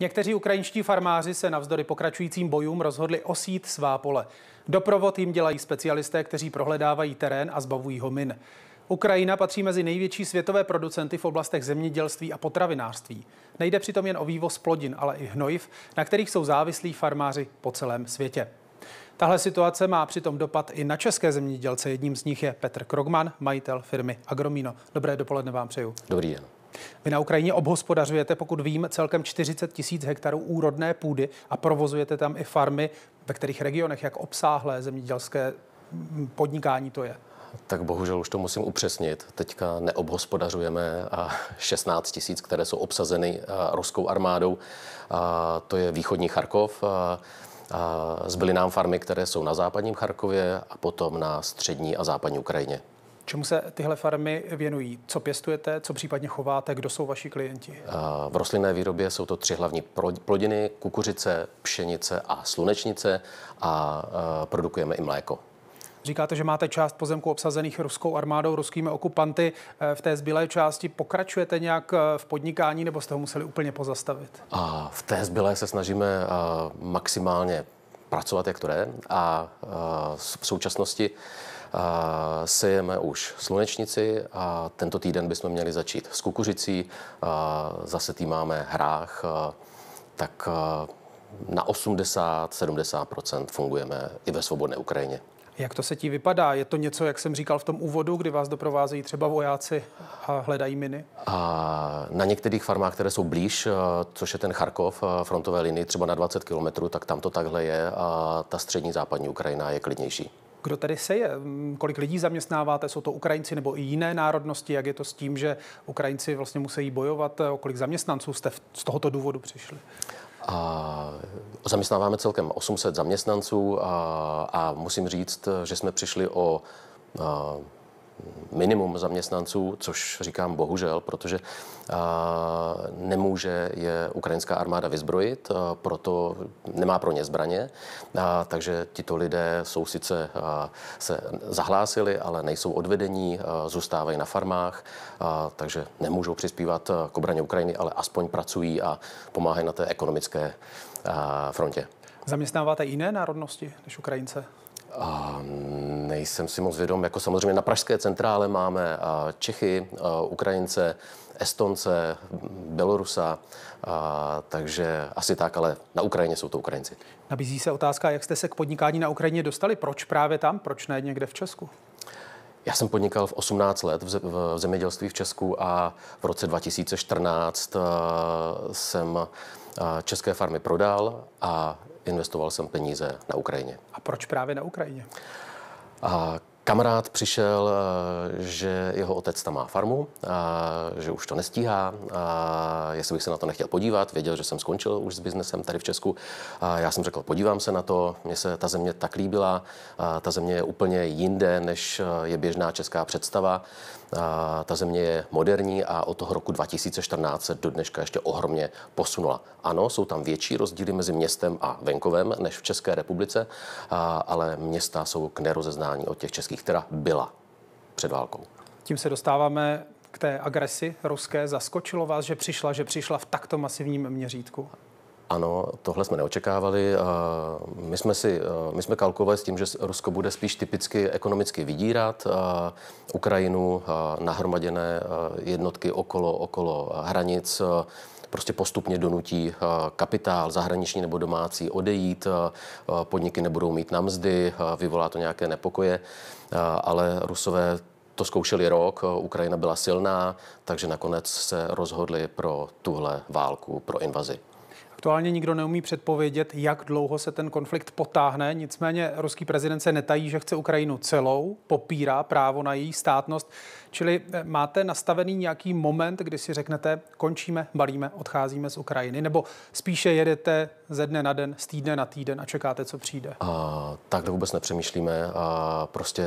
Někteří ukrajinští farmáři se navzdory pokračujícím bojům rozhodli osít svá pole. Doprovod jim dělají specialisté, kteří prohledávají terén a zbavují ho min. Ukrajina patří mezi největší světové producenty v oblastech zemědělství a potravinářství. Nejde přitom jen o vývoz plodin, ale i hnojiv, na kterých jsou závislí farmáři po celém světě. Tahle situace má přitom dopad i na české zemědělce. Jedním z nich je Petr Krogman, majitel firmy Agromino. Dobré dopoledne vám přeju. Dobrý den. Vy na Ukrajině obhospodařujete, pokud vím, celkem 40 tisíc hektarů úrodné půdy a provozujete tam i farmy, ve kterých regionech, jak obsáhlé zemědělské mm, podnikání to je. Tak bohužel už to musím upřesnit. Teďka neobhospodařujeme 16 tisíc, které jsou obsazeny ruskou armádou. To je východní Charkov. Zbyly nám farmy, které jsou na západním Charkově a potom na střední a západní Ukrajině. Čemu se tyhle farmy věnují? Co pěstujete, co případně chováte, kdo jsou vaši klienti? Eh, v rostlinné výrobě jsou to tři hlavní plodiny, kukuřice, pšenice a slunečnice a eh, produkujeme i mléko. Říkáte, že máte část pozemků obsazených ruskou armádou, ruskými okupanty. Eh, v té zbylé části pokračujete nějak v podnikání nebo jste ho museli úplně pozastavit? A v té zbylé se snažíme maximálně pracovat, jak to jde. A v současnosti a sejeme už slunečnici a tento týden bychom měli začít s kukuřicí. A zase tý máme hrách, a tak a na 80-70 fungujeme i ve svobodné Ukrajině. Jak to se ti vypadá? Je to něco, jak jsem říkal v tom úvodu, kdy vás doprovázejí třeba vojáci a hledají miny? A na některých farmách, které jsou blíž, což je ten Charkov, frontové linii, třeba na 20 kilometrů, tak tam to takhle je a ta střední západní Ukrajina je klidnější. Kdo tady seje? Mm, kolik lidí zaměstnáváte? Jsou to Ukrajinci nebo i jiné národnosti? Jak je to s tím, že Ukrajinci vlastně musí bojovat? O kolik zaměstnanců jste z tohoto důvodu přišli? A zaměstnáváme celkem 800 zaměstnanců a, a musím říct, že jsme přišli o minimum zaměstnanců, což říkám bohužel, protože nemůže je ukrajinská armáda vyzbrojit, proto nemá pro ně zbraně. Takže tito lidé jsou sice se zahlásili, ale nejsou odvedení, zůstávají na farmách, takže nemůžou přispívat k obraně Ukrajiny, ale aspoň pracují a pomáhají na té ekonomické frontě. Zaměstnáváte jiné národnosti než Ukrajince? A nejsem si moc vědom, jako samozřejmě na Pražské centrále máme Čechy, Ukrajince, Estonce, Bělorusa, a, takže asi tak, ale na Ukrajině jsou to Ukrajinci. Nabízí se otázka, jak jste se k podnikání na Ukrajině dostali, proč právě tam, proč ne někde v Česku? Já jsem podnikal v 18 let v zemědělství v Česku a v roce 2014 jsem české farmy prodal a investoval jsem peníze na Ukrajině. A proč právě na Ukrajině? A Kamarád přišel, eh, že jeho otec tam má farmu, a že už to nestíhá, a jestli bych se na to nechtěl podívat. Věděl, že jsem skončil už s biznesem tady v Česku. A já jsem řekl, podívám se na to, mně se ta země tak líbila, a ta země je úplně jinde, než eh, je běžná česká představa. A ta země je moderní a od toho roku 2014 se do dneška ještě ohromně posunula. Ano, jsou tam větší rozdíly mezi městem a venkovem než v České republice, a, ale města jsou k nerozeznání od těch českých sankcích teda byla před válkou. Tím se dostáváme k té agresi ruské. Zaskočilo vás, že přišla, že přišla v takto masivním měřítku? Ano, tohle jsme neočekávali. My jsme, si, my jsme kalkovali s tím, že Rusko bude spíš typicky ekonomicky vydírat Ukrajinu, nahromaděné jednotky okolo, okolo hranic, prostě postupně donutí eh, kapitál zahraniční nebo domácí odejít, eh, eh, podniky nebudou mít na mzdy, vyvolá to nějaké nepokoje, ale Rusové to zkoušeli rok, Ukrajina byla silná, takže nakonec se rozhodli pro tuhle válku, pro invazi. Aktuálně nikdo neumí předpovědět, jak dlouho se ten konflikt potáhne, nicméně ruský prezident se netají, že chce Ukrajinu celou, popírá právo na její státnost, čili eh, máte nastavený nějaký moment, kdy si řeknete, končíme, balíme, odcházíme z Ukrajiny, nebo spíše jedete ze dne na den, z týdne na týden a čekáte, co přijde? A, tak to vůbec nepřemýšlíme a prostě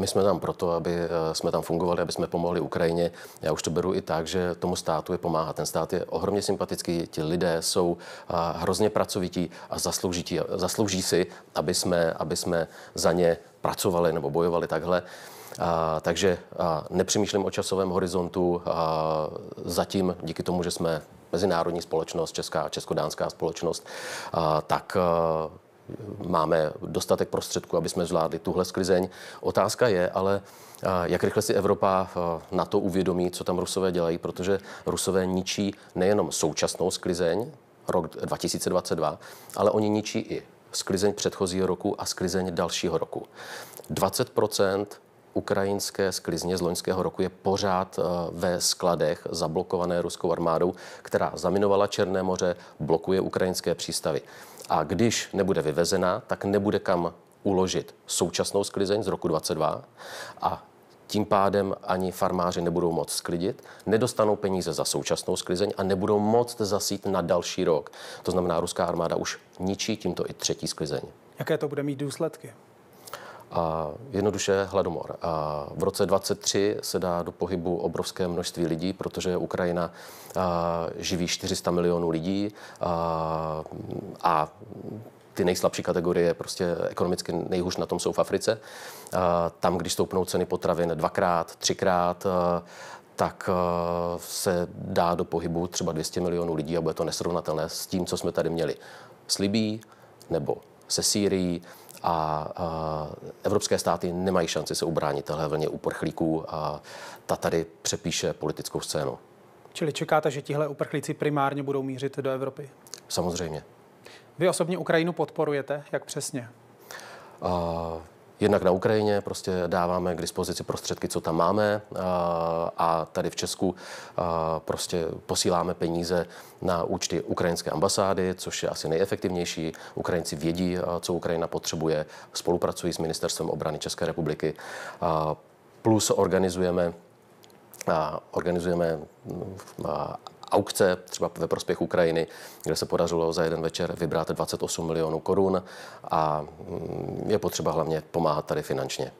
my jsme tam proto, aby eh, jsme tam fungovali, aby jsme pomohli Ukrajině. Já už to beru i tak, že tomu státu je pomáhat. Ten stát je ohromně sympatický, ti lidé jsou eh, hrozně pracovití a zasloužití, zaslouží si, aby jsme, aby jsme za ně pracovali nebo bojovali takhle. A, takže a, nepřemýšlím o časovém horizontu. A, zatím, díky tomu, že jsme mezinárodní společnost, česká, českodánská společnost, a, tak a, eh, máme dostatek prostředků, aby jsme zvládli tuhle sklizeň. Otázka je ale, jak rychle si Evropa na to uvědomí, co tam Rusové dělají, protože Rusové ničí nejenom současnou sklizeň, rok 2022, ale oni ničí i sklizeň předchozího roku a sklizeň dalšího roku. 20 ukrajinské sklizně z loňského roku je pořád eh, ve skladech zablokované ruskou armádou, která zaminovala Černé moře, blokuje ukrajinské přístavy. A když nebude vyvezena, tak nebude kam uložit současnou sklizeň z roku 22 a tím pádem ani farmáři nebudou moc sklidit, nedostanou peníze za současnou sklizeň a nebudou moct zasít na další rok. To znamená, ruská armáda už ničí tímto i třetí sklizeň. Jaké to bude mít důsledky? A jednoduše hladomor. A v roce 23 se dá do pohybu obrovské množství lidí, protože Ukrajina a, živí 400 milionů lidí a, a ty nejslabší kategorie, prostě ekonomicky nejhůř na tom jsou v Africe. A, tam, když stoupnou ceny potravin dvakrát, třikrát, a, tak se dá do pohybu třeba 200 milionů lidí a bude to nesrovnatelné s tím, co jsme tady měli. Libí nebo se Sýrií a, evropské státy nemají šanci se ubránit téhle vlně uprchlíků a ta tady přepíše politickou scénu. Čili čekáte, že tihle uprchlíci primárně budou mířit do Evropy? Samozřejmě. Vy osobně Ukrajinu podporujete? Jak přesně? Uh, Jednak na Ukrajině prostě dáváme k dispozici prostředky, co tam máme a tady v Česku prostě posíláme peníze na účty ukrajinské ambasády, což je asi nejefektivnější. Ukrajinci vědí, co Ukrajina potřebuje, spolupracují s Ministerstvem obrany České republiky. Plus organizujeme organizujeme aukce, třeba ve prospěch Ukrajiny, kde se podařilo za jeden večer vybrat 28 milionů korun a mm, je potřeba hlavně pomáhat tady finančně.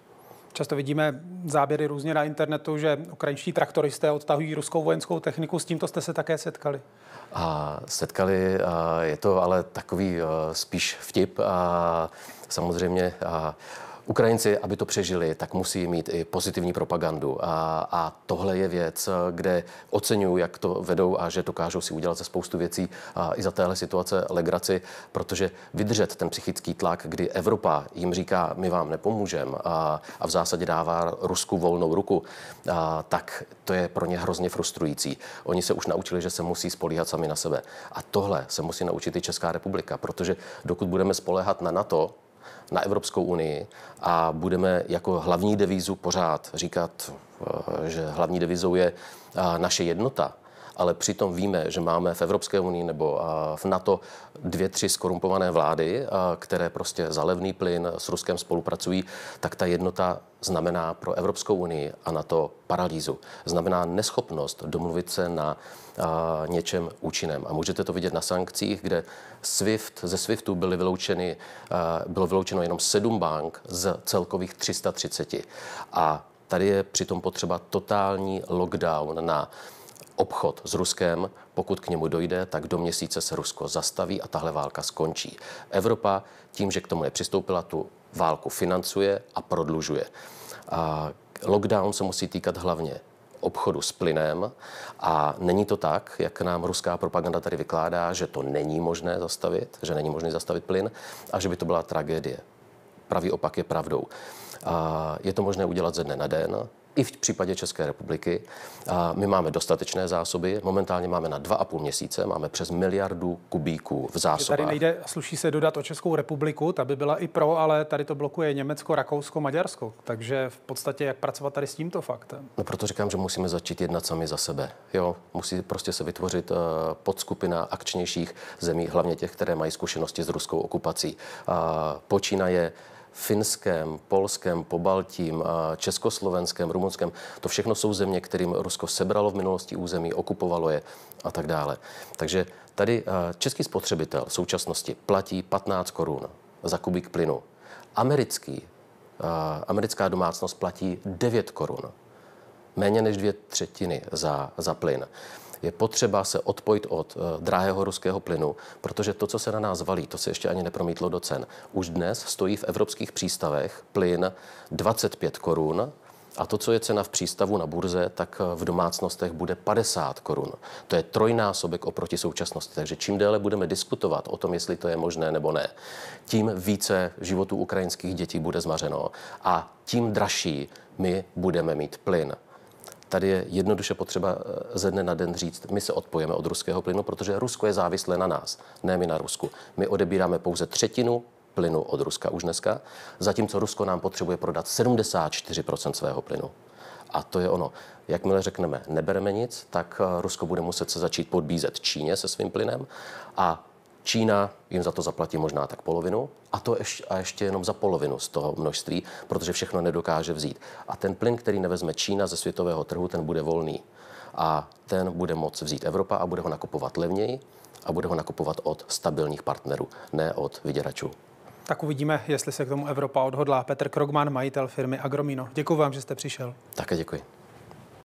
Často vidíme záběry různě na internetu, že ukrajinští traktoristé odtahují ruskou vojenskou techniku. S tímto jste se také setkali? A setkali, a je to ale takový e, spíš vtip. A samozřejmě a Ukrajinci, aby to přežili, tak musí mít i pozitivní propagandu. A, a tohle je věc, kde oceňuju, jak to vedou a že dokážou si udělat ze spoustu věcí a i za téhle situace legraci, protože vydržet ten psychický tlak, kdy Evropa jim říká, my vám nepomůžeme a, a v zásadě dává Rusku volnou ruku, a, tak to je pro ně hrozně frustrující. Oni se už naučili, že se musí spolíhat sami na sebe. A tohle se musí naučit i Česká republika, protože dokud budeme spolehat na NATO, na Evropskou unii a budeme jako hlavní devízu pořád říkat, eh, že hlavní devizou je eh, naše jednota, ale přitom víme, že máme v Evropské unii nebo v NATO dvě, tři skorumpované vlády, které prostě za levný plyn s Ruskem spolupracují, tak ta jednota znamená pro Evropskou unii a na to paralýzu. Znamená neschopnost domluvit se na a, něčem účinném. A můžete to vidět na sankcích, kde SWIFT, ze SWIFTu byly vyloučeny, a, bylo vyloučeno jenom sedm bank z celkových 330. A tady je přitom potřeba totální lockdown na obchod s Ruskem, pokud k němu dojde, tak do měsíce se Rusko zastaví a tahle válka skončí. Evropa tím, že k tomu nepřistoupila, tu válku financuje a prodlužuje. A lockdown se musí týkat hlavně obchodu s plynem a není to tak, jak nám ruská propaganda tady vykládá, že to není možné zastavit, že není možné zastavit plyn a že by to byla tragédie. Pravý opak je pravdou. A je to možné udělat ze dne na den, i v případě České republiky. A my máme dostatečné zásoby, momentálně máme na dva a půl měsíce, máme přes miliardu kubíků v zásobách. Tady nejde, sluší se dodat o Českou republiku, ta by byla i pro, ale tady to blokuje Německo, Rakousko, Maďarsko. Takže v podstatě jak pracovat tady s tímto faktem? No proto říkám, že musíme začít jednat sami za sebe. Jo, musí prostě se vytvořit eh, podskupina akčnějších zemí, hlavně těch, které mají zkušenosti s ruskou okupací. A počínaje Finském, Polském, Pobaltím, Československém, Rumunském. To všechno jsou země, kterým Rusko sebralo v minulosti území, okupovalo je a tak dále. Takže tady český spotřebitel v současnosti platí 15 korun za kubík plynu. Americký, americká domácnost platí 9 korun. Méně než dvě třetiny za, za plyn je potřeba se odpojit od eh, drahého ruského plynu, protože to, co se na nás valí, to se ještě ani nepromítlo do cen. Už dnes stojí v evropských přístavech plyn 25 korun, a to, co je cena v přístavu na burze, tak eh, v domácnostech bude 50 korun. To je trojnásobek oproti současnosti. Takže čím déle budeme diskutovat o tom, jestli to je možné nebo ne, tím více životů ukrajinských dětí bude zmařeno a tím dražší my budeme mít plyn tady je jednoduše potřeba eh, ze dne na den říct, my se odpojeme od ruského plynu, protože Rusko je závislé na nás, ne my na Rusku. My odebíráme pouze třetinu plynu od Ruska už dneska, zatímco Rusko nám potřebuje prodat 74% svého plynu. A to je ono. Jakmile řekneme, nebereme nic, tak eh, Rusko bude muset se začít podbízet Číně se svým plynem a Čína jim za to zaplatí možná tak polovinu a to ještě, a ještě jenom za polovinu z toho množství, protože všechno nedokáže vzít. A ten plyn, který nevezme Čína ze světového trhu, ten bude volný. A ten bude moct vzít Evropa a bude ho nakupovat levněji a bude ho nakupovat od stabilních partnerů, ne od vyděračů. Tak uvidíme, jestli se k tomu Evropa odhodlá. Petr Krogman, majitel firmy Agromino. Děkuji vám, že jste přišel. Také děkuji.